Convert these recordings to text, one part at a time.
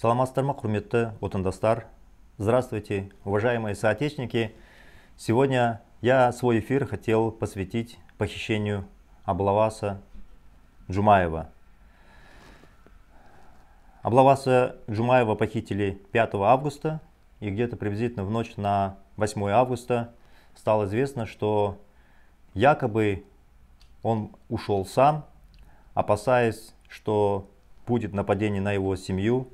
Салам Саламатсыздар құрметті отандастар? Здравствуйте, уважаемые соотечественники! Сегодня я свой эфир хотел посвятить похищению Аблаваса Джумаева. Аблаваса Джумаева похитили 5 августа, и где-то приблизительно в ночь на 8 августа стало известно, что якобы он ушел сам, опасаясь, что будет нападение на его семью,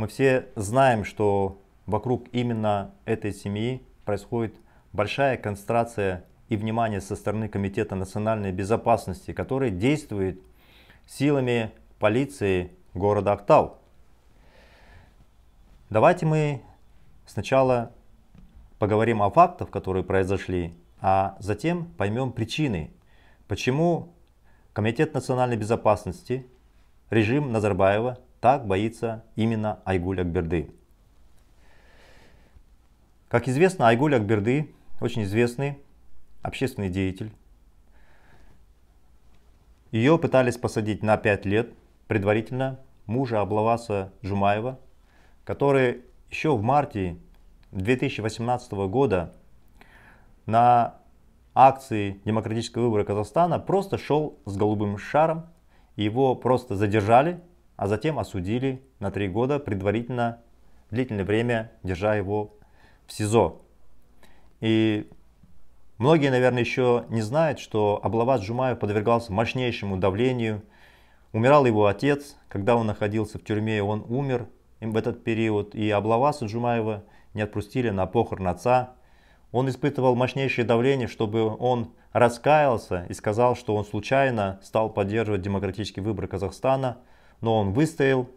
мы все знаем, что вокруг именно этой семьи происходит большая концентрация и внимание со стороны Комитета национальной безопасности, который действует силами полиции города Актау. Давайте мы сначала поговорим о фактах, которые произошли, а затем поймем причины, почему Комитет национальной безопасности, режим Назарбаева так боится именно Айгуль Акберды. Как известно, Айгуль Акберды очень известный общественный деятель. Ее пытались посадить на 5 лет предварительно мужа Облаваса Жумаева, который еще в марте 2018 года на акции демократического выбора Казахстана просто шел с голубым шаром, его просто задержали а затем осудили на три года предварительно длительное время, держа его в СИЗО. И многие, наверное, еще не знают, что Аблават Джумаев подвергался мощнейшему давлению. Умирал его отец, когда он находился в тюрьме, он умер в этот период. И Аблаваса Джумаева не отпустили на похорон отца. Он испытывал мощнейшее давление, чтобы он раскаялся и сказал, что он случайно стал поддерживать демократический выбор Казахстана – но он выстоял.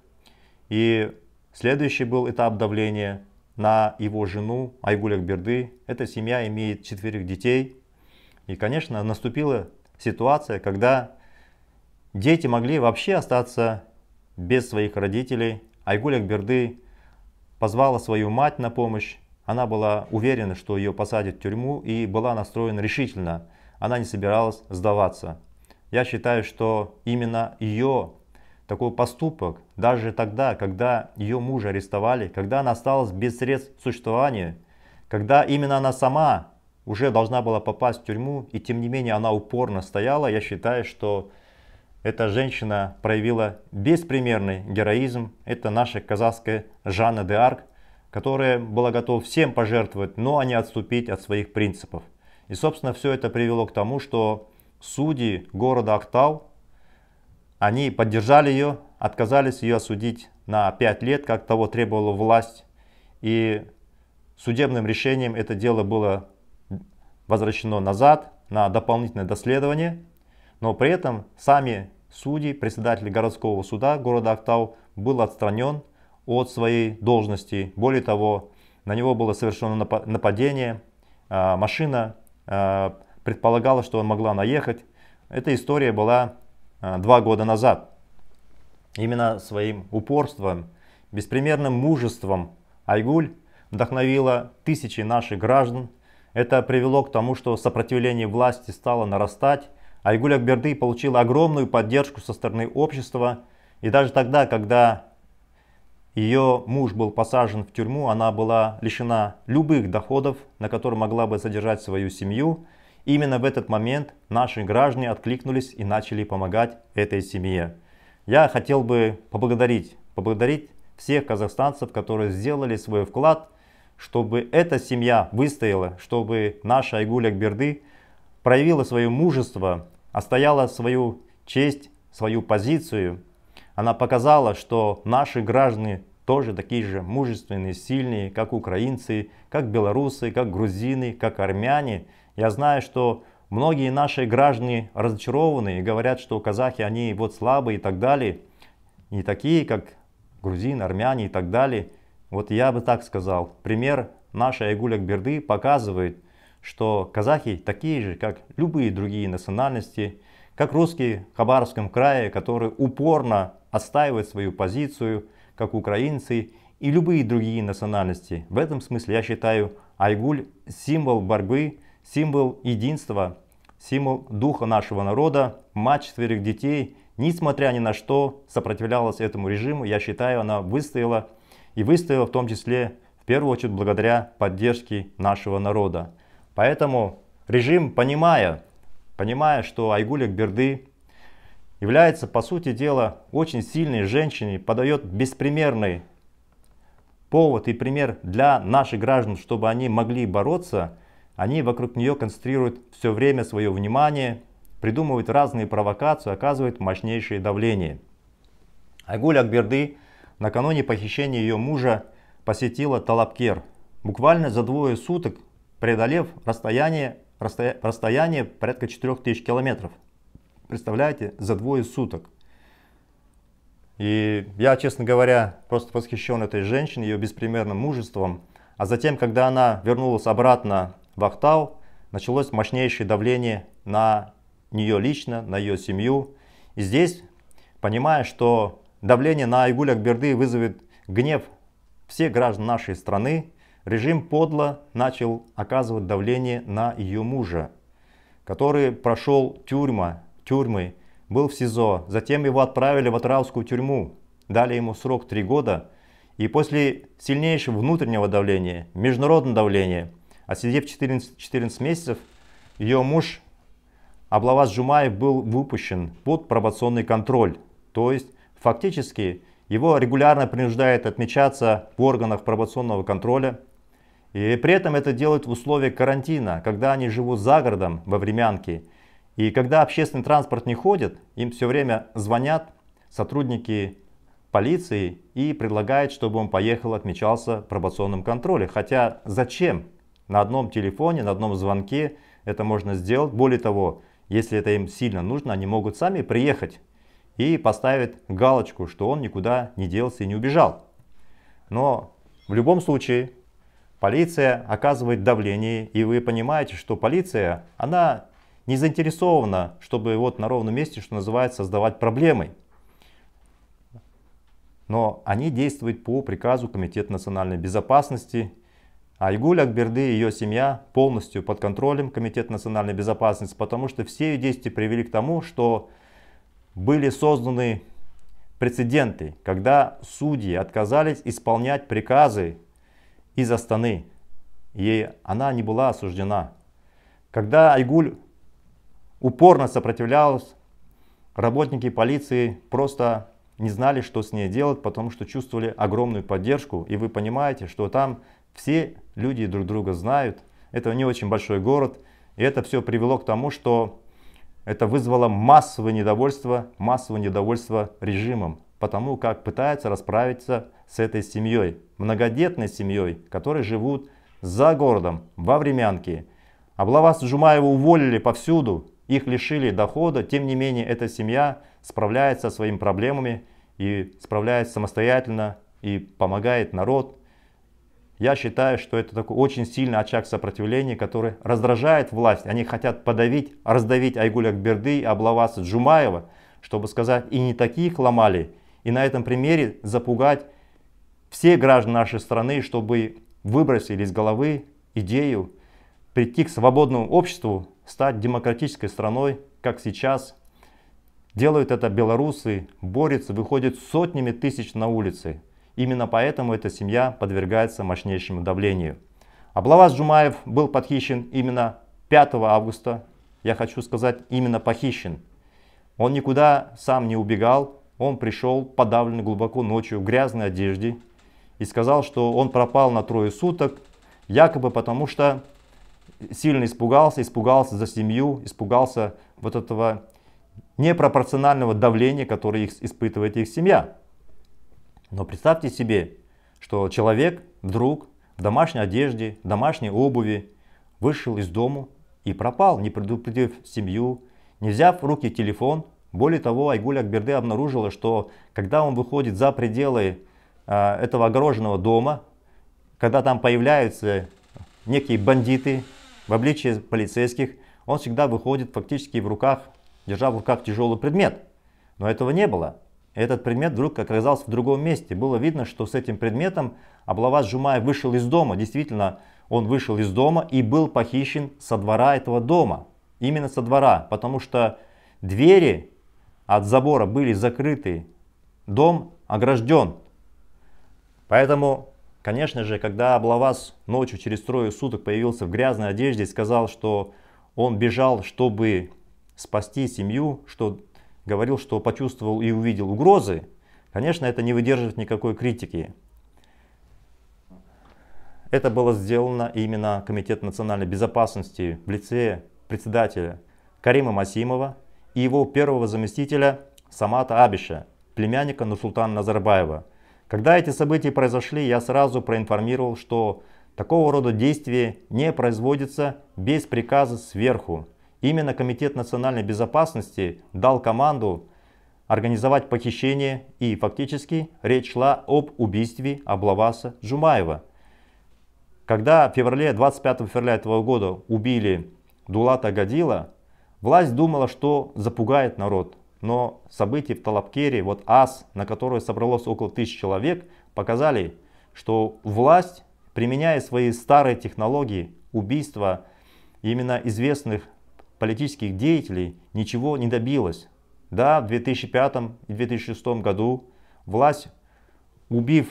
И следующий был этап давления на его жену Айгуль Акберды. Эта семья имеет четверых детей. И, конечно, наступила ситуация, когда дети могли вообще остаться без своих родителей. Айгуль Акберды позвала свою мать на помощь. Она была уверена, что ее посадят в тюрьму и была настроена решительно. Она не собиралась сдаваться. Я считаю, что именно ее такой поступок даже тогда, когда ее мужа арестовали, когда она осталась без средств существования, когда именно она сама уже должна была попасть в тюрьму, и тем не менее она упорно стояла, я считаю, что эта женщина проявила беспримерный героизм. Это наша казахская Жанна де Арк, которая была готова всем пожертвовать, но не отступить от своих принципов. И, собственно, все это привело к тому, что судьи города Актау они поддержали ее, отказались ее осудить на 5 лет, как того требовала власть. И судебным решением это дело было возвращено назад на дополнительное доследование. Но при этом сами судьи, председатель городского суда города Актау был отстранен от своей должности. Более того, на него было совершено нападение. А, машина а, предполагала, что он могла наехать. Эта история была Э, два года назад. Именно своим упорством, беспримерным мужеством Айгуль вдохновила тысячи наших граждан. Это привело к тому, что сопротивление власти стало нарастать. Айгуль Акберды получила огромную поддержку со стороны общества. И даже тогда, когда ее муж был посажен в тюрьму, она была лишена любых доходов, на которые могла бы содержать свою семью. Именно в этот момент наши граждане откликнулись и начали помогать этой семье. Я хотел бы поблагодарить, поблагодарить всех казахстанцев, которые сделали свой вклад, чтобы эта семья выстояла, чтобы наша Айгуля Берды проявила свое мужество, остояла свою честь, свою позицию. Она показала, что наши граждане тоже такие же мужественные, сильные, как украинцы, как белорусы, как грузины, как армяне – я знаю, что многие наши граждане разочарованы и говорят, что казахи, они вот слабые и так далее. Не такие, как грузин, армяне и так далее. Вот я бы так сказал. Пример нашей Айгуль Акберды показывает, что казахи такие же, как любые другие национальности, как русские в Хабаровском крае, которые упорно отстаивают свою позицию, как украинцы и любые другие национальности. В этом смысле я считаю Айгуль символ борьбы символ единства, символ духа нашего народа, мать четверых детей, несмотря ни на что, сопротивлялась этому режиму. Я считаю, она выстояла и выстояла в том числе, в первую очередь, благодаря поддержке нашего народа. Поэтому режим, понимая, понимая, что Айгулик Берды является, по сути дела, очень сильной женщиной, подает беспримерный повод и пример для наших граждан, чтобы они могли бороться, они вокруг нее концентрируют все время свое внимание, придумывают разные провокации, оказывают мощнейшее давление. Айгуль Акберды накануне похищения ее мужа посетила Талапкер. Буквально за двое суток преодолев расстояние, расстоя, расстояние порядка 4000 километров. Представляете, за двое суток. И я, честно говоря, просто восхищен этой женщиной, ее беспримерным мужеством. А затем, когда она вернулась обратно Вахтал, началось мощнейшее давление на нее лично, на ее семью. И здесь, понимая, что давление на Айгуль Акберды вызовет гнев всех граждан нашей страны, режим подло начал оказывать давление на ее мужа, который прошел тюрьма, тюрьмы, был в СИЗО, затем его отправили в Атравскую тюрьму, дали ему срок 3 года, и после сильнейшего внутреннего давления, международного давления – Отсидев 14, 14 месяцев, ее муж Аблавас Джумаев был выпущен под пробационный контроль. То есть, фактически, его регулярно принуждают отмечаться в органах пробационного контроля. И при этом это делают в условиях карантина, когда они живут за городом во времянке. И когда общественный транспорт не ходит, им все время звонят сотрудники полиции и предлагают, чтобы он поехал отмечался в пробационном контроле. Хотя зачем? На одном телефоне, на одном звонке это можно сделать. Более того, если это им сильно нужно, они могут сами приехать и поставить галочку, что он никуда не делся и не убежал. Но в любом случае полиция оказывает давление, и вы понимаете, что полиция, она не заинтересована, чтобы вот на ровном месте, что называется, создавать проблемы. Но они действуют по приказу Комитета национальной безопасности Айгуль Акберды и ее семья полностью под контролем Комитета национальной безопасности, потому что все ее действия привели к тому, что были созданы прецеденты, когда судьи отказались исполнять приказы из Астаны, и она не была осуждена. Когда Айгуль упорно сопротивлялась, работники полиции просто не знали, что с ней делать, потому что чувствовали огромную поддержку, и вы понимаете, что там все люди друг друга знают. Это не очень большой город. И это все привело к тому, что это вызвало массовое недовольство, массовое недовольство режимом, потому как пытаются расправиться с этой семьей, многодетной семьей, которые живут за городом, во Времянке. Облавас Жумаева уволили повсюду, их лишили дохода, тем не менее эта семья справляется со своими проблемами и справляется самостоятельно и помогает народ я считаю, что это такой очень сильный очаг сопротивления, который раздражает власть. Они хотят подавить, раздавить Айгуля Акберды и Аблаваса Джумаева, чтобы сказать, и не таких ломали, и на этом примере запугать все граждан нашей страны, чтобы выбросили из головы идею прийти к свободному обществу, стать демократической страной, как сейчас. Делают это белорусы, борются, выходят сотнями тысяч на улицы. Именно поэтому эта семья подвергается мощнейшему давлению. Аблаваз Джумаев был подхищен именно 5 августа, я хочу сказать, именно похищен. Он никуда сам не убегал, он пришел подавленный глубоко ночью в грязной одежде и сказал, что он пропал на трое суток, якобы потому что сильно испугался, испугался за семью, испугался вот этого непропорционального давления, которое их, испытывает их семья. Но представьте себе, что человек вдруг в домашней одежде, в домашней обуви вышел из дому и пропал, не предупредив семью, не взяв в руки телефон. Более того, Айгуль Акберде обнаружила, что когда он выходит за пределы э, этого огороженного дома, когда там появляются некие бандиты в обличии полицейских, он всегда выходит фактически в руках, держа в руках тяжелый предмет. Но этого не было. Этот предмет вдруг оказался в другом месте. Было видно, что с этим предметом Аблаваз Жумаев вышел из дома. Действительно, он вышел из дома и был похищен со двора этого дома. Именно со двора, потому что двери от забора были закрыты, дом огражден. Поэтому, конечно же, когда Аблавас ночью через трое суток появился в грязной одежде и сказал, что он бежал, чтобы спасти семью, что говорил, что почувствовал и увидел угрозы, конечно, это не выдерживает никакой критики. Это было сделано именно Комитет национальной безопасности в лице председателя Карима Масимова и его первого заместителя Самата Абиша, племянника нусултана Назарбаева. Когда эти события произошли, я сразу проинформировал, что такого рода действия не производятся без приказа сверху. Именно Комитет национальной безопасности дал команду организовать похищение и фактически речь шла об убийстве Аблаваса Джумаева. Когда в феврале, 25 февраля этого года убили Дулата Гадила, власть думала, что запугает народ. Но события в Талапкере, вот АС, на которую собралось около тысячи человек, показали, что власть, применяя свои старые технологии убийства именно известных политических деятелей ничего не добилась. Да, в 2005 и 2006 году власть, убив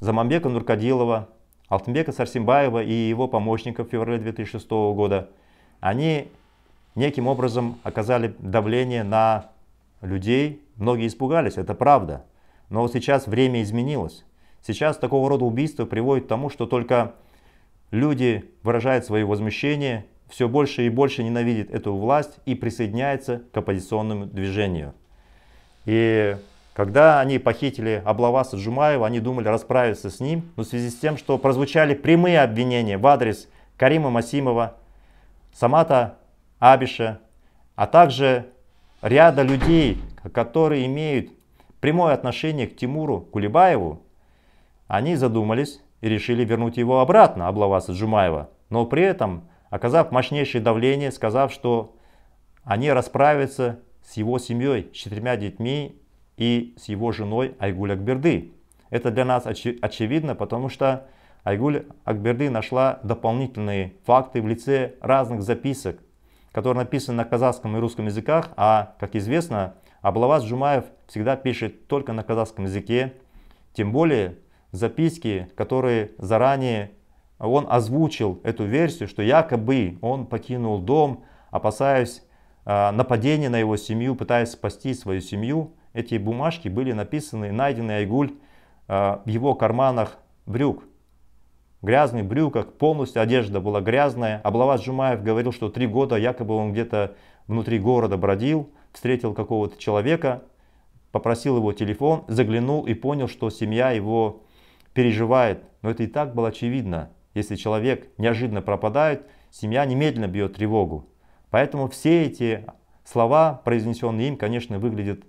Замамбека Нуркадилова, Алтынбека Сарсимбаева и его помощников в феврале 2006 года, они неким образом оказали давление на людей. Многие испугались, это правда. Но сейчас время изменилось. Сейчас такого рода убийства приводит к тому, что только люди выражают свое возмущение все больше и больше ненавидит эту власть и присоединяется к оппозиционному движению. И когда они похитили Аблаваса Джумаева, они думали расправиться с ним, но в связи с тем, что прозвучали прямые обвинения в адрес Карима Масимова, Самата Абиша, а также ряда людей, которые имеют прямое отношение к Тимуру Кулебаеву, они задумались и решили вернуть его обратно, Аблаваса Джумаева. Но при этом оказав мощнейшее давление, сказав, что они расправятся с его семьей, с четырьмя детьми и с его женой Айгуль Акберды. Это для нас оч- очевидно, потому что Айгуль Акберды нашла дополнительные факты в лице разных записок, которые написаны на казахском и русском языках, а, как известно, Аблаваз Джумаев всегда пишет только на казахском языке, тем более записки, которые заранее а он озвучил эту версию, что якобы он покинул дом, опасаясь а, нападения на его семью, пытаясь спасти свою семью. Эти бумажки были написаны, найдены Айгуль а, в его карманах брюк. В грязных брюках, полностью одежда была грязная. Аблават Жумаев говорил, что три года якобы он где-то внутри города бродил, встретил какого-то человека, попросил его телефон, заглянул и понял, что семья его переживает. Но это и так было очевидно. Если человек неожиданно пропадает, семья немедленно бьет тревогу. Поэтому все эти слова, произнесенные им, конечно, выглядят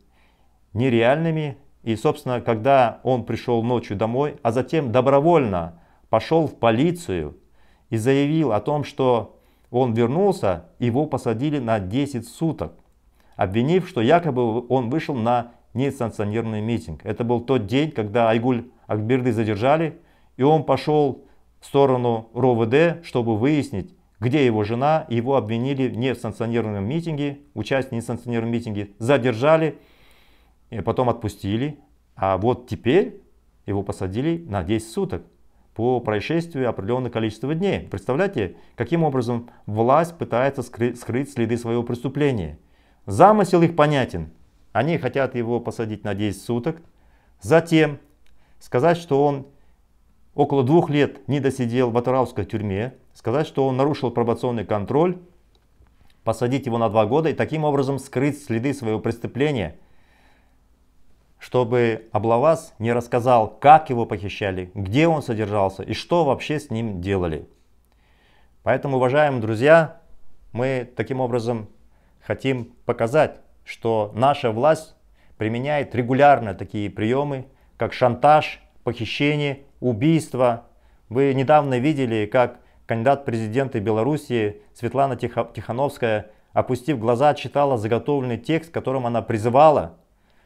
нереальными. И, собственно, когда он пришел ночью домой, а затем добровольно пошел в полицию и заявил о том, что он вернулся, его посадили на 10 суток, обвинив, что якобы он вышел на несанкционированный митинг. Это был тот день, когда Айгуль Акберды задержали, и он пошел в сторону РОВД, чтобы выяснить, где его жена, его обвинили в несанкционированном митинге, участие в несанкционированном митинге, задержали, и потом отпустили. А вот теперь его посадили на 10 суток по происшествию определенное количество дней. Представляете, каким образом власть пытается скрыть, скрыть следы своего преступления. Замысел их понятен. Они хотят его посадить на 10 суток, затем сказать, что он около двух лет не досидел в Атырауской тюрьме, сказать, что он нарушил пробационный контроль, посадить его на два года и таким образом скрыть следы своего преступления, чтобы Облавас не рассказал, как его похищали, где он содержался и что вообще с ним делали. Поэтому, уважаемые друзья, мы таким образом хотим показать, что наша власть применяет регулярно такие приемы, как шантаж, похищение, убийство. Вы недавно видели, как кандидат президента Белоруссии Светлана Тихановская, опустив глаза, читала заготовленный текст, которым она призывала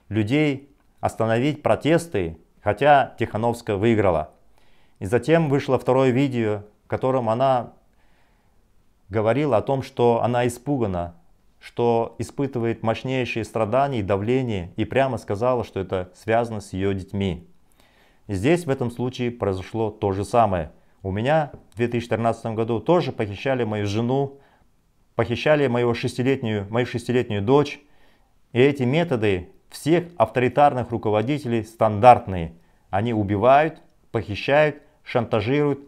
людей остановить протесты, хотя Тихановская выиграла. И затем вышло второе видео, в котором она говорила о том, что она испугана, что испытывает мощнейшие страдания и давление, и прямо сказала, что это связано с ее детьми. Здесь в этом случае произошло то же самое. У меня в 2013 году тоже похищали мою жену, похищали моего шестилетнюю, мою шестилетнюю дочь. И эти методы всех авторитарных руководителей стандартные. Они убивают, похищают, шантажируют.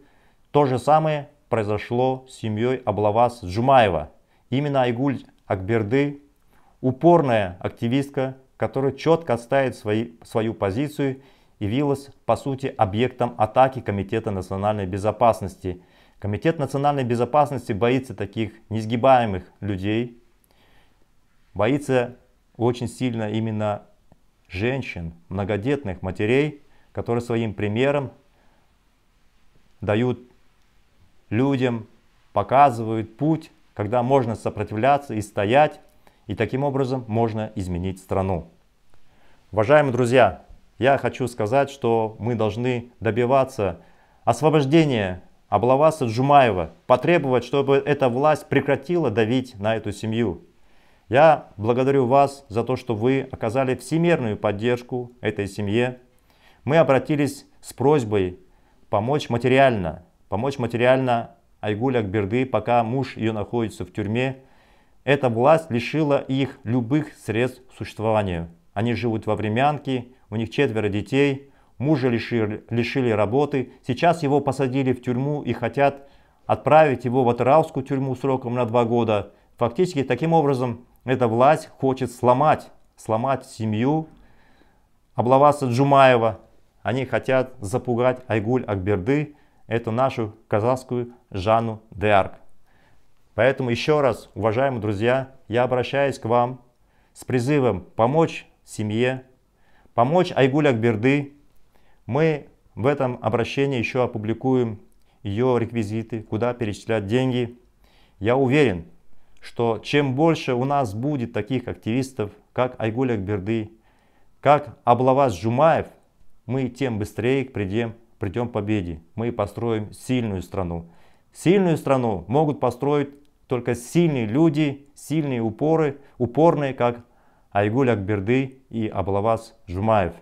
То же самое произошло с семьей Аблавас Джумаева. Именно Айгуль Акберды, упорная активистка, которая четко отстаивает свои, свою позицию явилась, по сути, объектом атаки Комитета национальной безопасности. Комитет национальной безопасности боится таких несгибаемых людей, боится очень сильно именно женщин, многодетных матерей, которые своим примером дают людям, показывают путь, когда можно сопротивляться и стоять, и таким образом можно изменить страну. Уважаемые друзья, я хочу сказать, что мы должны добиваться освобождения Аблаваса Джумаева, потребовать, чтобы эта власть прекратила давить на эту семью. Я благодарю вас за то, что вы оказали всемирную поддержку этой семье. Мы обратились с просьбой помочь материально, помочь материально Айгуль Акберды, пока муж ее находится в тюрьме. Эта власть лишила их любых средств существования. Они живут во времянке, у них четверо детей, мужа лишили, лишили работы, сейчас его посадили в тюрьму и хотят отправить его в Атыраускую тюрьму сроком на два года. Фактически таким образом эта власть хочет сломать, сломать семью Облаваса Джумаева. Они хотят запугать Айгуль Акберды, эту нашу казахскую Жанну Деарк. Поэтому еще раз, уважаемые друзья, я обращаюсь к вам с призывом помочь семье помочь Айгуль Акберды. Мы в этом обращении еще опубликуем ее реквизиты, куда перечислять деньги. Я уверен, что чем больше у нас будет таких активистов, как Айгуль Акберды, как Аблаваз Жумаев, мы тем быстрее придем, придем к победе. Мы построим сильную страну. Сильную страну могут построить только сильные люди, сильные упоры, упорные, как Айгуль Акберды и Аблавас Жумаев.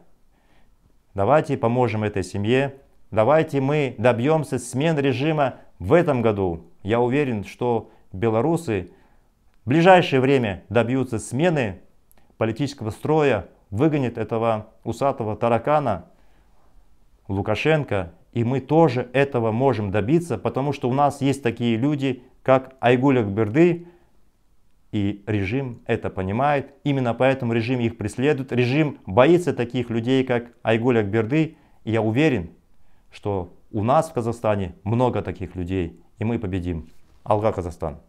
Давайте поможем этой семье. Давайте мы добьемся смен режима в этом году. Я уверен, что белорусы в ближайшее время добьются смены политического строя, выгонят этого усатого таракана Лукашенко. И мы тоже этого можем добиться, потому что у нас есть такие люди, как Айгуль Акберды, и режим это понимает, именно поэтому режим их преследует. Режим боится таких людей, как Айгуль Акберды. И я уверен, что у нас в Казахстане много таких людей, и мы победим. Алга Казахстан.